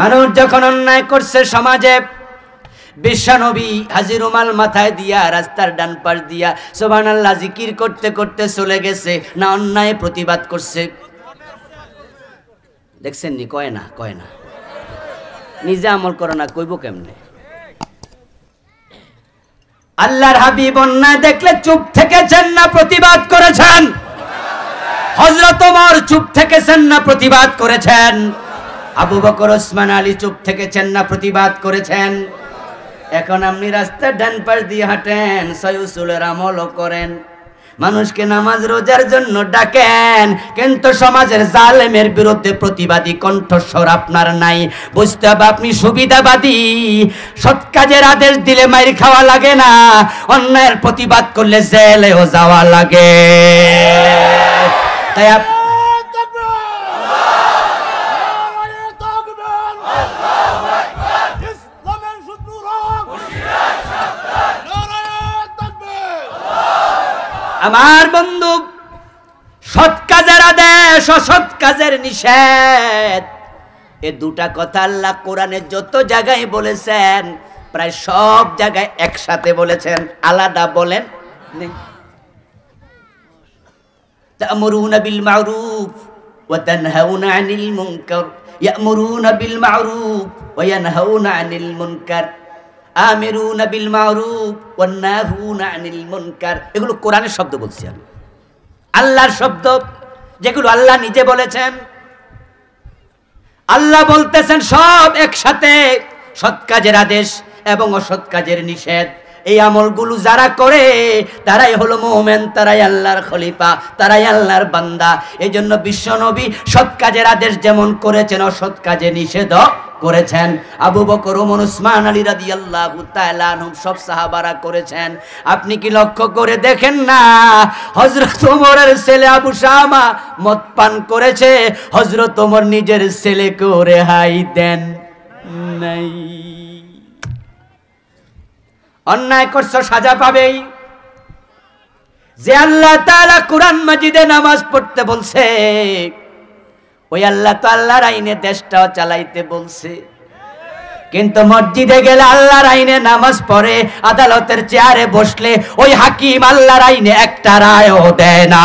মানুষ যখন অন্যায় করছে সমাজে বিশ্বনবী হাজিরুমাল মাথায় দিয়া রাস্তার ডান পাশ দিয়া সোবান আল্লাহ জিকির করতে করতে চলে গেছে না অন্যায় প্রতিবাদ করছে দেখছেন নি কয় না কয় না নিজে আমল করো না কইব কেমনে আল্লাহর হাবিব অন্যায় দেখলে চুপ থেকেছেন না প্রতিবাদ করেছেন হজরত ওমর চুপ থেকেছেন না প্রতিবাদ করেছেন আবু বকর ওসমান আলী চুপ থেকেছেন না প্রতিবাদ করেছেন এখন আপনি রাস্তার ডান পাশ দিয়ে হাঁটেন সয়ুসুলের আমলও করেন মানুষকে নামাজ রোজার জন্য ডাকেন কিন্তু সমাজের জালেমের বিরুদ্ধে প্রতিবাদী কণ্ঠস্বর আপনার নাই বুঝতে হবে আপনি সুবিধাবাদী সৎ কাজের আদেশ দিলে মাইর খাওয়া লাগে না অন্যায়ের প্রতিবাদ করলে জেলেও যাওয়া লাগে তাই আমার বন্ধু সৎ কাজের আদেশ অসৎ কাজের নিষেধ এ দুটা কথা আল্লাহ কোরআনের যত জায়গায় বলেছেন প্রায় সব জায়গায় একসাথে বলেছেন আলাদা বলেন تأمرون بالمعروف وتنهون عن المنكر يأمرون بالمعروف وينهون عن المنكر আমিরুনা বিল মারুফ ওয়ান্নাহুনা আনিল মুনকার এগুলো কোরআনের শব্দ বলছি আমি আল্লাহর শব্দ যেগুলো আল্লাহ নিজে বলেছেন আল্লাহ বলতেছেন সব একসাথে সৎ কাজের আদেশ এবং অসৎ কাজের নিষেধ এই আমলগুলো যারা করে তারাই হলো মোহমেন তারাই আল্লাহর খলিফা তারাই আল্লাহর বান্দা এই জন্য বিশ্বনবী সৎ কাজের আদেশ যেমন করেছেন অসৎ কাজে নিষেধ করেছেন আবু বকর ওমর উসমান আলী রাদি আল্লাহ তাহম সব সাহাবারা করেছেন আপনি কি লক্ষ্য করে দেখেন না হজরত ওমরের ছেলে আবু শামা মদ পান করেছে হজরত ওমর নিজের ছেলেকেও রেহাই দেন নাই অন্যায় করছো সাজা পাবেই যে আল্লাহ তালা কোরআন মাজিদে নামাজ পড়তে বলছে ওই আল্লাহ তো আল্লাহর আইনে দেশটাও চালাইতে বলছে কিন্তু মসজিদে গেলে আল্লাহর আইনে নামাজ পড়ে আদালতের চেয়ারে বসলে ওই হাকিম আল্লাহর আইনে একটা রায়ও দেয় না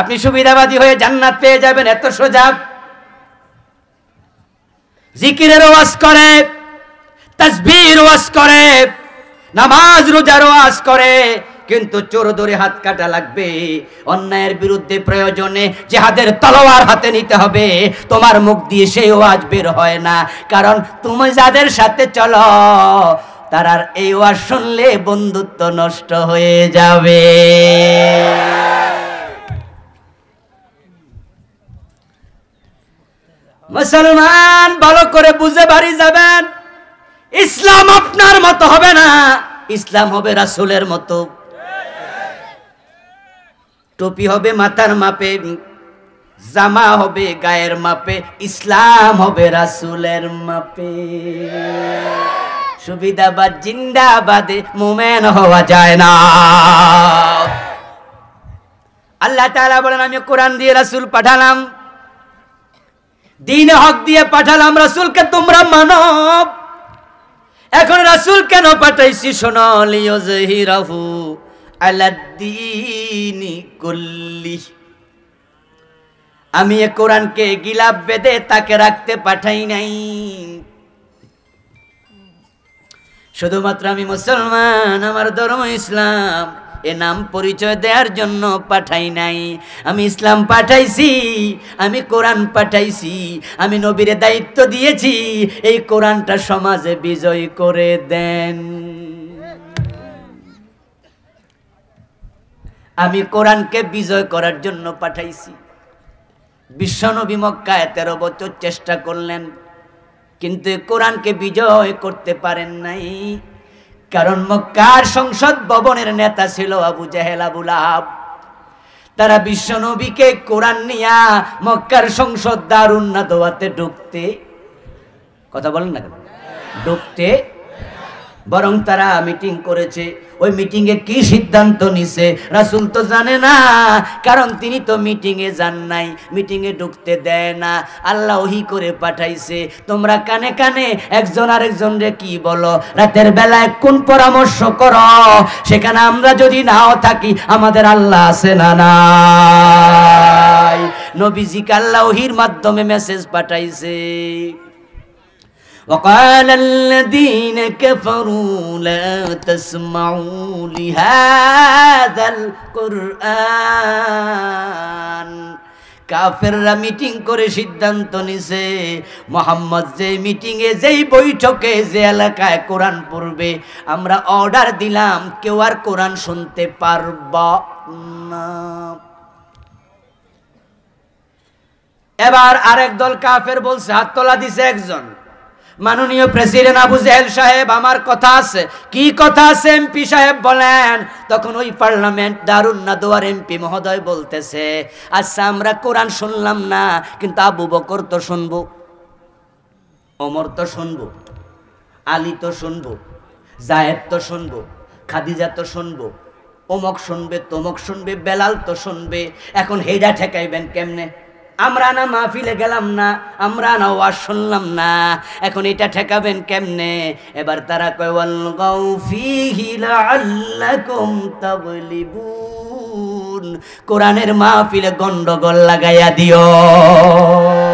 আপনি সুবিধাবাদী হয়ে জান্নাত পেয়ে যাবেন এত সোজা জিকিরের ওয়াজ করে তাসবির ওয়াজ করে নামাজ রোজার ওয়াজ করে কিন্তু চোর ধরে হাত কাটা লাগবে অন্যায়ের বিরুদ্ধে প্রয়োজনে জেহাদের তলোয়ার হাতে নিতে হবে তোমার মুখ দিয়ে সেই ওয়াজ বের হয় না কারণ তুমি যাদের সাথে চলো তারার এই ওয়াজ শুনলে বন্ধুত্ব নষ্ট হয়ে যাবে মুসলমান ভালো করে বুঝে বাড়ি যাবেন ইসলাম আপনার মতো হবে না ইসলাম হবে রাসুলের মতো টুপি হবে মাথার মাপে জামা হবে গায়ের মাপে ইসলাম হবে রাসুলের মাপে সুবিধাবাদ জিন্দাবাদে মোমেন হওয়া যায় না আল্লাহ তালা বলেন আমি কোরআন দিয়ে রাসুল পাঠালাম দিনে হক দিয়ে পাঠালাম রাসুলকে তোমরা মানব এখন রাসুল কেন পাঠাইছি সোনালিও জহিরাহু আমি এ কোরআনকে গিলাপ বেঁধে তাকে রাখতে পাঠাই নাই শুধুমাত্র আমি মুসলমান আমার ধর্ম ইসলাম এ নাম পরিচয় দেওয়ার জন্য পাঠাই নাই আমি ইসলাম পাঠাইছি আমি কোরআন পাঠাইছি আমি নবীরে দায়িত্ব দিয়েছি এই কোরআনটা সমাজে বিজয় করে দেন আমি কোরআনকে বিজয় করার জন্য পাঠাইছি বিশ্বনবী মক্কায় তেরো বছর চেষ্টা করলেন কিন্তু কোরআনকে বিজয় করতে পারেন নাই কারণ মক্কার সংসদ ভবনের নেতা ছিল আবু জাহেল আবুল আহাব তারা বিশ্ব নবীকে কোরআন নিয়া মক্কার সংসদ দারুন না দোয়াতে ঢুকতে কথা বলেন না কেন ঢুকতে বরং তারা মিটিং করেছে ওই মিটিং এ কি সিদ্ধান্ত নিছে রাসুল তো জানে না কারণ তিনি তো মিটিংয়ে যান নাই মিটিংয়ে ঢুকতে দেয় না আল্লাহ ওহি করে পাঠাইছে তোমরা কানে কানে একজন আরেকজন রে কি বলো রাতের বেলায় কোন পরামর্শ করো সেখানে আমরা যদি নাও থাকি আমাদের আল্লাহ আছে না নাই নবীজিকে আল্লাহ ওহির মাধ্যমে মেসেজ পাঠাইছে وقال الذين كفروا لا تسمعوا لهذا القرآن কাফেররা মিটিং করে সিদ্ধান্ত নিছে মোহাম্মদ যে মিটিংয়ে যেই বৈঠকে যে এলাকায় কোরআন পড়বে আমরা অর্ডার দিলাম কেউ আর কোরআন শুনতে পারব না এবার আরেক দল কাফের বলছে হাত তোলা দিছে একজন মাননীয় প্রেসিডেন্ট আবু জেহেল সাহেব আমার কথা আছে কি কথা আছে এমপি সাহেব বলেন তখন ওই পার্লামেন্ট দারুন্না দোয়ার এমপি মহোদয় বলতেছে আচ্ছা আমরা কোরআন শুনলাম না কিন্তু আবু বকর তো শুনবো অমর তো শুনবো আলী তো শুনবো জায়েদ তো শুনবো খাদিজা তো শুনবো অমক শুনবে তমক শুনবে বেলাল তো শুনবে এখন হেডা ঠেকাইবেন কেমনে আমরা না মাহফিলে গেলাম না আমরা না ওয়াজ শুনলাম না এখন এটা ঠেকাবেন কেমনে এবার তারা কয়াল ওয়াল গাউফিহি লাআল্লাকুম তাবলিবুন কোরআনের মাহফিলে গন্ডগোল লাগাইয়া দিও